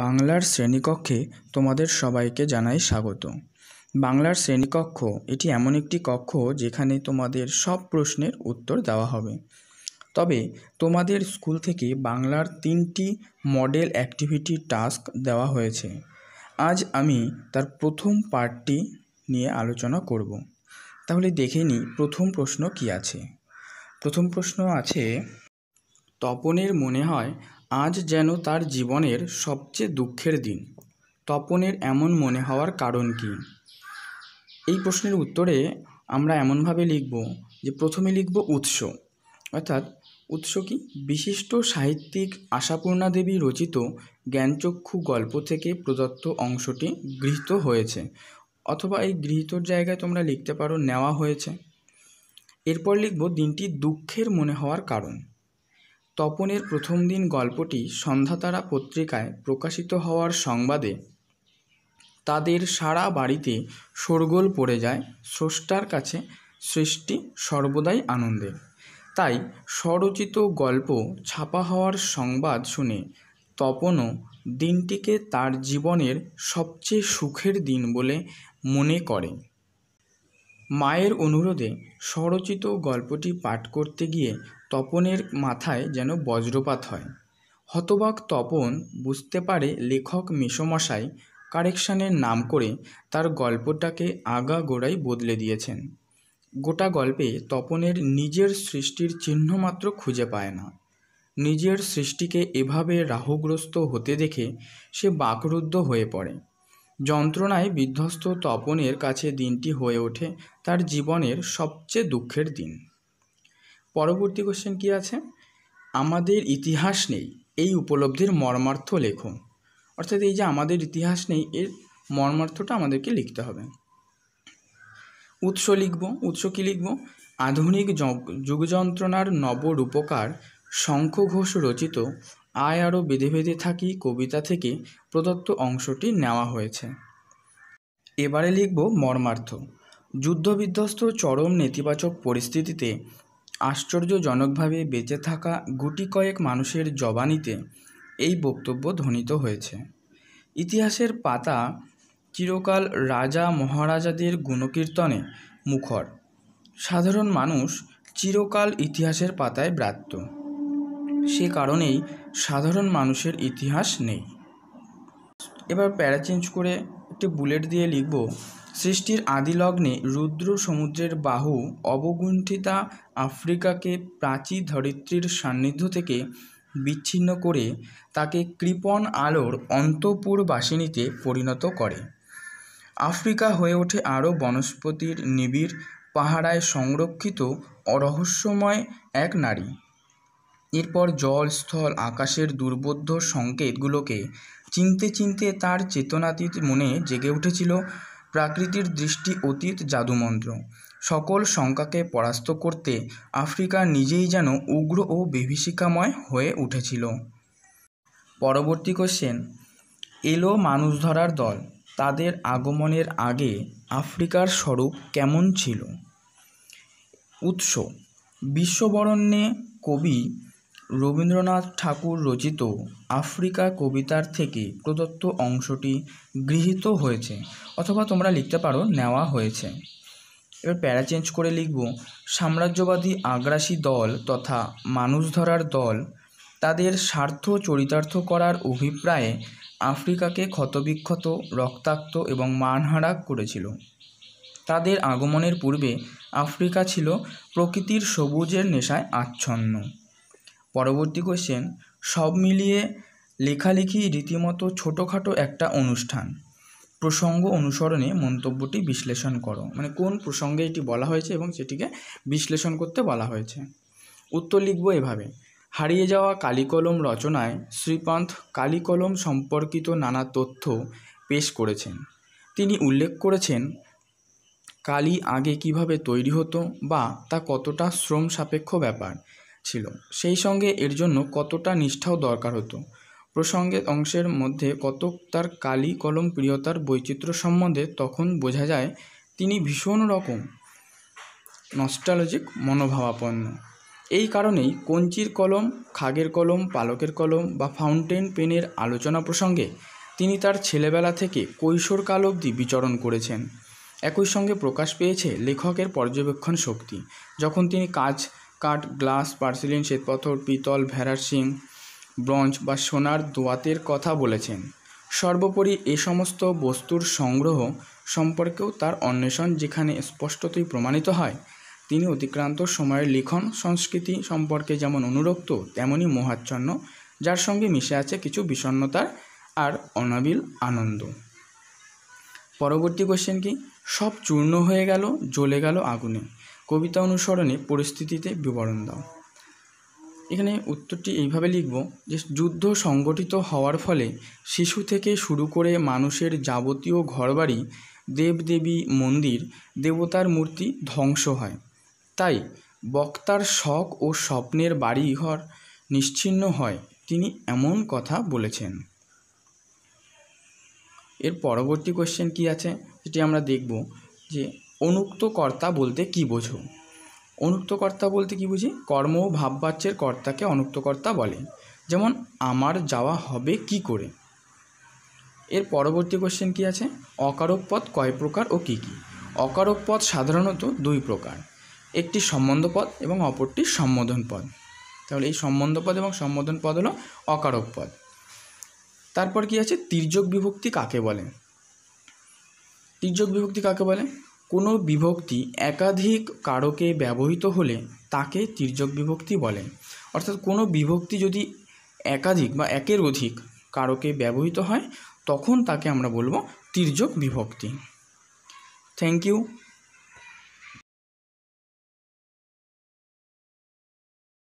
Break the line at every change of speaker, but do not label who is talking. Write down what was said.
বাংলার শ্রেণীকক্ষে তোমাদের সবাইকে জানাই স্বাগত বাংলার শ্রেণীকক্ষ এটি এমন একটি কক্ষ যেখানে তোমাদের সব প্রশ্নের উত্তর দেওয়া হবে তবে তোমাদের স্কুল থেকে বাংলার তিনটি মডেল অ্যাক্টিভিটি টাস্ক দেওয়া হয়েছে আজ আমি তার প্রথম পার্টটি নিয়ে আলোচনা করব তাহলে দেখে নিই প্রথম প্রশ্ন কি আছে প্রথম প্রশ্ন আছে তপনের মনে হয় আজ যেন তার জীবনের সবচেয়ে দুঃখের দিন তপনের এমন মনে হওয়ার কারণ কি এই প্রশ্নের উত্তরে আমরা এমনভাবে লিখব যে প্রথমে লিখব উৎস অর্থাৎ উৎস কি বিশিষ্ট সাহিত্যিক আশাপূর্ণা দেবী রচিত জ্ঞানচক্ষু গল্প থেকে প্রদত্ত অংশটি গৃহীত হয়েছে অথবা এই গৃহীতর জায়গায় তোমরা লিখতে পারো নেওয়া হয়েছে এরপর লিখব দিনটি দুঃখের মনে হওয়ার কারণ তপনের প্রথম দিন গল্পটি সন্ধ্যাতারা পত্রিকায় প্রকাশিত হওয়ার সংবাদে তাদের সারা বাড়িতে শোরগোল পড়ে যায় স্রষ্টার কাছে সৃষ্টি সর্বদাই আনন্দে তাই স্বরচিত গল্প ছাপা হওয়ার সংবাদ শুনে তপনও দিনটিকে তার জীবনের সবচেয়ে সুখের দিন বলে মনে করে মায়ের অনুরোধে স্বরচিত গল্পটি পাঠ করতে গিয়ে তপনের মাথায় যেন বজ্রপাত হয় হতবাক তপন বুঝতে পারে লেখক মিশমশাই কারেকশানের নাম করে তার গল্পটাকে আগা গোড়ায় বদলে দিয়েছেন গোটা গল্পে তপনের নিজের সৃষ্টির চিহ্নমাত্র খুঁজে পায় না নিজের সৃষ্টিকে এভাবে রাহুগ্রস্ত হতে দেখে সে বাকরুদ্ধ হয়ে পড়ে যন্ত্রণায় বিধ্বস্ত তপনের কাছে দিনটি হয়ে ওঠে তার জীবনের সবচেয়ে দুঃখের দিন পরবর্তী কোশ্চেন কী আছে আমাদের ইতিহাস নেই এই উপলব্ধির মর্মার্থ লেখো অর্থাৎ এই যে আমাদের ইতিহাস নেই এর মর্মার্থটা আমাদেরকে লিখতে হবে উৎস লিখব উৎস কী লিখব আধুনিক যুগযন্ত্রণার নবরূপকার শঙ্খ ঘোষ রচিত আয় আরও বেঁধে বেঁধে থাকি কবিতা থেকে প্রদত্ত অংশটি নেওয়া হয়েছে এবারে লিখব মর্মার্থ যুদ্ধবিধ্বস্ত চরম নেতিবাচক পরিস্থিতিতে আশ্চর্যজনকভাবে বেঁচে থাকা গুটি কয়েক মানুষের জবানিতে এই বক্তব্য ধ্বনিত হয়েছে ইতিহাসের পাতা চিরকাল রাজা মহারাজাদের গুণকীর্তনে মুখর সাধারণ মানুষ চিরকাল ইতিহাসের পাতায় ব্রাত্য সে কারণেই সাধারণ মানুষের ইতিহাস নেই এবার প্যারা চেঞ্জ করে একটি বুলেট দিয়ে লিখব সৃষ্টির আদি লগ্নে রুদ্র সমুদ্রের বাহু অবগুণ্ঠিতা আফ্রিকাকে প্রাচী ধরিত্রীর সান্নিধ্য থেকে বিচ্ছিন্ন করে তাকে কৃপণ আলোর অন্তপুর বাসিনীতে পরিণত করে আফ্রিকা হয়ে ওঠে আরও বনস্পতির নিবিড় পাহারায় সংরক্ষিত অরহস্যময় এক নারী এরপর জল স্থল আকাশের দুর্বোধ্য সংকেতগুলোকে চিনতে চিনতে তার চেতনাতীত মনে জেগে উঠেছিল প্রাকৃতির দৃষ্টি অতীত জাদুমন্ত্র সকল শঙ্কাকে পরাস্ত করতে আফ্রিকা নিজেই যেন উগ্র ও বিভীষিকাময় হয়ে উঠেছিল পরবর্তী কোশ্চেন এলো মানুষ ধরার দল তাদের আগমনের আগে আফ্রিকার স্বরূপ কেমন ছিল উৎস বিশ্ববরণ্যে কবি রবীন্দ্রনাথ ঠাকুর রচিত আফ্রিকা কবিতার থেকে প্রদত্ত অংশটি গৃহীত হয়েছে অথবা তোমরা লিখতে পারো নেওয়া হয়েছে এবার প্যারা চেঞ্জ করে লিখব সাম্রাজ্যবাদী আগ্রাসী দল তথা মানুষ ধরার দল তাদের স্বার্থ চরিতার্থ করার অভিপ্রায়ে আফ্রিকাকে ক্ষতবিক্ষত রক্তাক্ত এবং মানহারা করেছিল তাদের আগমনের পূর্বে আফ্রিকা ছিল প্রকৃতির সবুজের নেশায় আচ্ছন্ন পরবর্তী কোশ্চেন সব মিলিয়ে লেখালেখি রীতিমতো ছোটোখাটো একটা অনুষ্ঠান প্রসঙ্গ অনুসরণে মন্তব্যটি বিশ্লেষণ করো মানে কোন প্রসঙ্গে এটি বলা হয়েছে এবং সেটিকে বিশ্লেষণ করতে বলা হয়েছে উত্তর লিখব এভাবে হারিয়ে যাওয়া কালিকলম রচনায় শ্রীপান্ত কালিকলম সম্পর্কিত নানা তথ্য পেশ করেছেন তিনি উল্লেখ করেছেন কালি আগে কিভাবে তৈরি হতো বা তা কতটা শ্রম সাপেক্ষ ব্যাপার ছিল সেই সঙ্গে এর জন্য কতটা নিষ্ঠাও দরকার হতো প্রসঙ্গে অংশের মধ্যে কতক তার কালি কলম প্রিয়তার বৈচিত্র্য সম্বন্ধে তখন বোঝা যায় তিনি ভীষণ রকম নস্টালজিক মনোভাবাপন্ন এই কারণেই কঞ্চির কলম খাগের কলম পালকের কলম বা ফাউন্টেন পেনের আলোচনা প্রসঙ্গে তিনি তার ছেলেবেলা থেকে কৈশোরকাল অবধি বিচরণ করেছেন একই সঙ্গে প্রকাশ পেয়েছে লেখকের পর্যবেক্ষণ শক্তি যখন তিনি কাজ কাঠ গ্লাস পার্সেলিন শ্বেতপথর পিতল ভেড়ার শিং ব্রোঞ্জ বা সোনার দোয়াতের কথা বলেছেন সর্বোপরি এ সমস্ত বস্তুর সংগ্রহ সম্পর্কেও তার অন্বেষণ যেখানে স্পষ্টতই প্রমাণিত হয় তিনি অতিক্রান্ত সময়ের লিখন সংস্কৃতি সম্পর্কে যেমন অনুরক্ত তেমনই মোহাচ্ছন্ন যার সঙ্গে মিশে আছে কিছু বিষণ্নতার আর অনাবিল আনন্দ পরবর্তী কোশ্চেন কি সব চূর্ণ হয়ে গেল জ্বলে গেল আগুনে কবিতা অনুসরণে পরিস্থিতিতে বিবরণ দাও এখানে উত্তরটি এইভাবে লিখব যে যুদ্ধ সংগঠিত হওয়ার ফলে শিশু থেকে শুরু করে মানুষের যাবতীয় ঘরবাড়ি দেবদেবী মন্দির দেবতার মূর্তি ধ্বংস হয় তাই বক্তার শখ ও স্বপ্নের বাড়িঘর নিশ্চিন্ন হয় তিনি এমন কথা বলেছেন এর পরবর্তী কোশ্চেন কি আছে সেটি আমরা দেখব যে অনুক্তকর্তা বলতে কী বোঝো অনুক্তকর্তা বলতে কী বুঝি কর্ম ও ভাববাচ্যের কর্তাকে অনুক্তকর্তা বলে যেমন আমার যাওয়া হবে কি করে এর পরবর্তী কোশ্চেন কী আছে অকারক পথ কয় প্রকার ও কী কী অকারক পথ সাধারণত দুই প্রকার একটি সম্বন্ধ পদ এবং অপরটি সম্বোধন পদ তাহলে এই সম্বন্ধ পদ এবং সম্বোধন পদ হলো অকারক পদ তারপর কি আছে তির্যক বিভক্তি কাকে বলে তির্যক বিভক্তি কাকে বলে কোনো বিভক্তি একাধিক কারকে ব্যবহৃত হলে তাকে তির্যক বিভক্তি বলে অর্থাৎ কোনো বিভক্তি যদি একাধিক বা একের অধিক কারকে ব্যবহৃত হয় তখন তাকে আমরা বলবো তির্যক বিভক্তি থ্যাংক ইউ